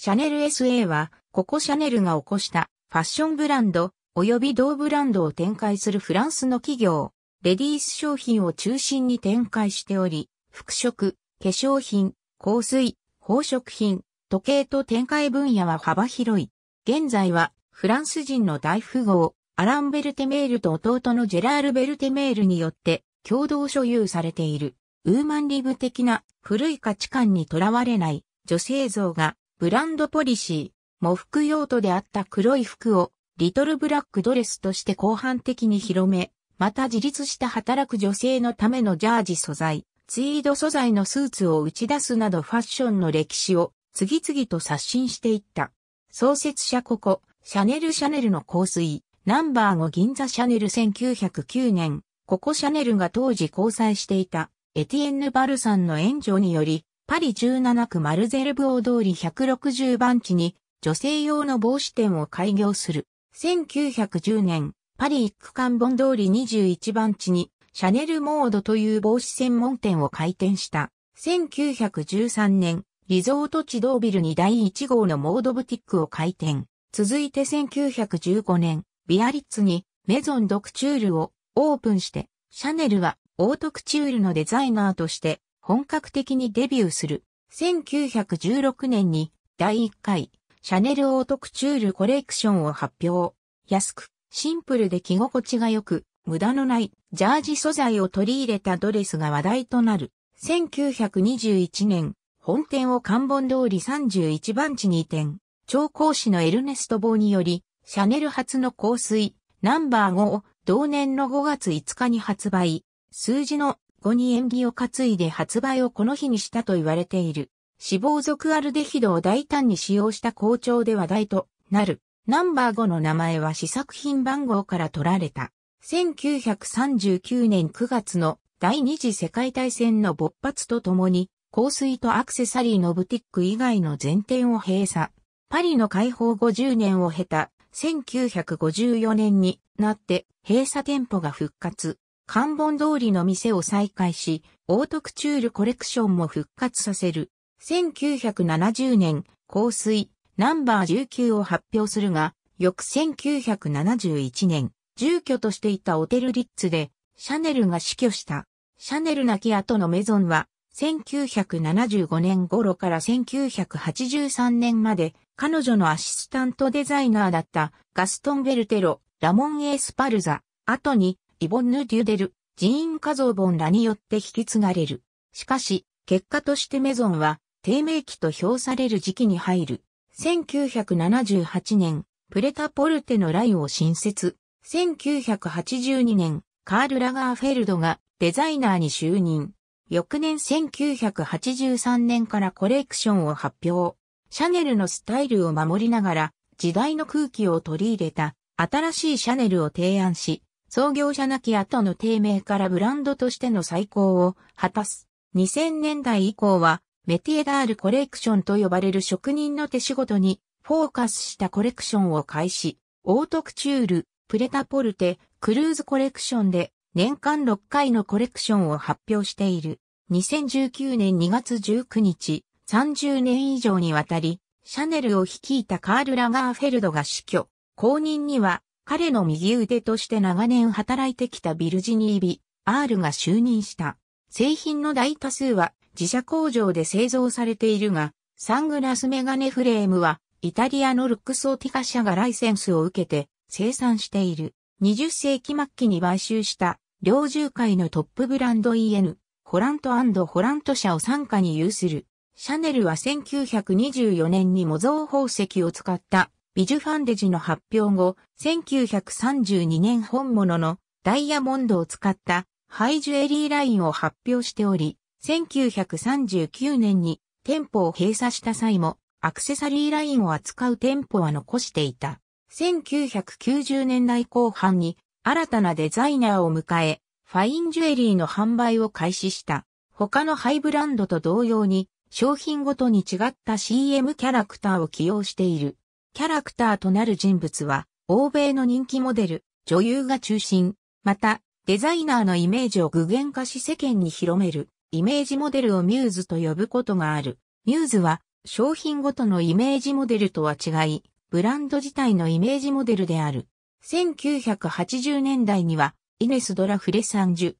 シャネル SA は、ココシャネルが起こしたファッションブランド及び同ブランドを展開するフランスの企業、レディース商品を中心に展開しており、服飾、化粧品、香水、宝飾品、時計と展開分野は幅広い。現在はフランス人の大富豪、アラン・ベルテメールと弟のジェラール・ベルテメールによって共同所有されている。ウーマンリブ的な古い価値観にとらわれない女性像がブランドポリシー、模服用途であった黒い服を、リトルブラックドレスとして広範的に広め、また自立した働く女性のためのジャージ素材、ツイード素材のスーツを打ち出すなどファッションの歴史を次々と刷新していった。創設者ここ、シャネル・シャネルの香水、ナンバー5銀座シャネル1909年、ここシャネルが当時交際していたエティエンヌ・バルさんの援助により、パリ17区マルゼルブオ通り160番地に女性用の帽子店を開業する。1910年、パリ一区間本通り21番地にシャネルモードという帽子専門店を開店した。1913年、リゾート地ドービルに第1号のモードブティックを開店。続いて1915年、ビアリッツにメゾンドクチュールをオープンして、シャネルはオートクチュールのデザイナーとして本格的にデビューする。1916年に第1回シャネルオートクチュールコレクションを発表。安く、シンプルで着心地が良く、無駄のないジャージ素材を取り入れたドレスが話題となる。1921年、本店を看板通り31番地に移転。調講師のエルネスト・ボーにより、シャネル初の香水、ナンバー5を同年の5月5日に発売。数字の後に縁起を担いで発売をこの日にしたと言われている。死亡族アルデヒドを大胆に使用した校長で話題となる。ナンバー5の名前は試作品番号から取られた。1939年9月の第二次世界大戦の勃発とともに、香水とアクセサリーのブティック以外の全店を閉鎖。パリの解放50年を経た1954年になって閉鎖店舗が復活。関本通りの店を再開し、オートクチュールコレクションも復活させる。1970年、香水、ナンバー19を発表するが、翌1971年、住居としていたオテルリッツで、シャネルが死去した。シャネル亡き後のメゾンは、1975年頃から1983年まで、彼女のアシスタントデザイナーだったガストン・ベルテロ、ラモン・エース・パルザ、後にイボンヌ・デュデル、カゾーボンらによって引き継がれる。しかし、結果としてメゾンは、低迷期と評される時期に入る。1978年、プレタポルテのライを新設。1982年、カール・ラガーフェルドがデザイナーに就任。翌年1983年からコレクションを発表。シャネルのスタイルを守りながら、時代の空気を取り入れた新しいシャネルを提案し、創業者なき後の低迷からブランドとしての再興を果たす。2000年代以降は、メティエダールコレクションと呼ばれる職人の手仕事にフォーカスしたコレクションを開始、オートクチュール、プレタポルテ、クルーズコレクションで年間6回のコレクションを発表している。2019年2月19日、30年以上にわたり、シャネルを率いたカール・ラガーフェルドが死去。後任には、彼の右腕として長年働いてきたビルジニー・ビ・ー r が就任した。製品の大多数は自社工場で製造されているが、サングラスメガネフレームはイタリアのルックソーティカ社がライセンスを受けて生産している。20世紀末期に買収した領獣界のトップブランド EN、ホラントホラント社を傘下に有する。シャネルは1924年に模造宝石を使ったビジュファンデジの発表後、1932年本物のダイヤモンドを使ったハイジュエリーラインを発表しており、1939年に店舗を閉鎖した際もアクセサリーラインを扱う店舗は残していた。1990年代後半に新たなデザイナーを迎え、ファインジュエリーの販売を開始した。他のハイブランドと同様に商品ごとに違った CM キャラクターを起用している。キャラクターとなる人物は、欧米の人気モデル、女優が中心、また、デザイナーのイメージを具現化し世間に広める、イメージモデルをミューズと呼ぶことがある。ミューズは、商品ごとのイメージモデルとは違い、ブランド自体のイメージモデルである。1980年代には、イネス・ドラ・フレサンジュ。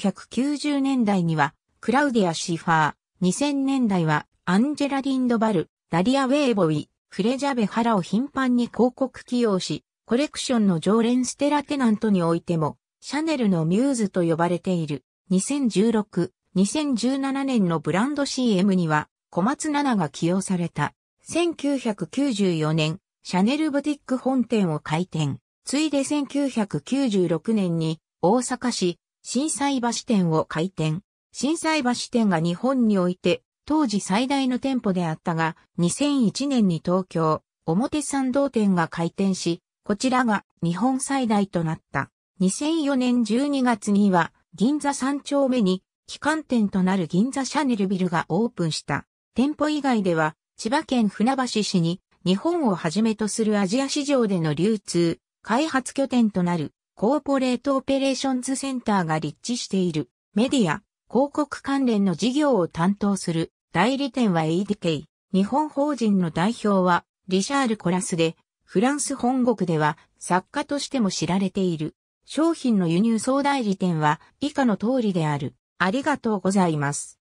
1990年代には、クラウディア・シファー。2000年代は、アンジェラ・リンドバル、ダリア・ウェイボイ。クレジャベハラを頻繁に広告起用し、コレクションの常連ステラテナントにおいても、シャネルのミューズと呼ばれている。2016、2017年のブランド CM には、小松菜が起用された。1994年、シャネルブティック本店を開店。ついで1996年に、大阪市、震災橋店を開店。震災橋店が日本において当時最大の店舗であったが、2001年に東京、表参道店が開店し、こちらが日本最大となった。2004年12月には、銀座3丁目に、旗艦店となる銀座シャネルビルがオープンした。店舗以外では、千葉県船橋市に、日本をはじめとするアジア市場での流通、開発拠点となる、コーポレートオペレーションズセンターが立地している、メディア、広告関連の事業を担当する代理店は ADK。日本法人の代表はリシャール・コラスで、フランス本国では作家としても知られている。商品の輸入総代理店は以下の通りである。ありがとうございます。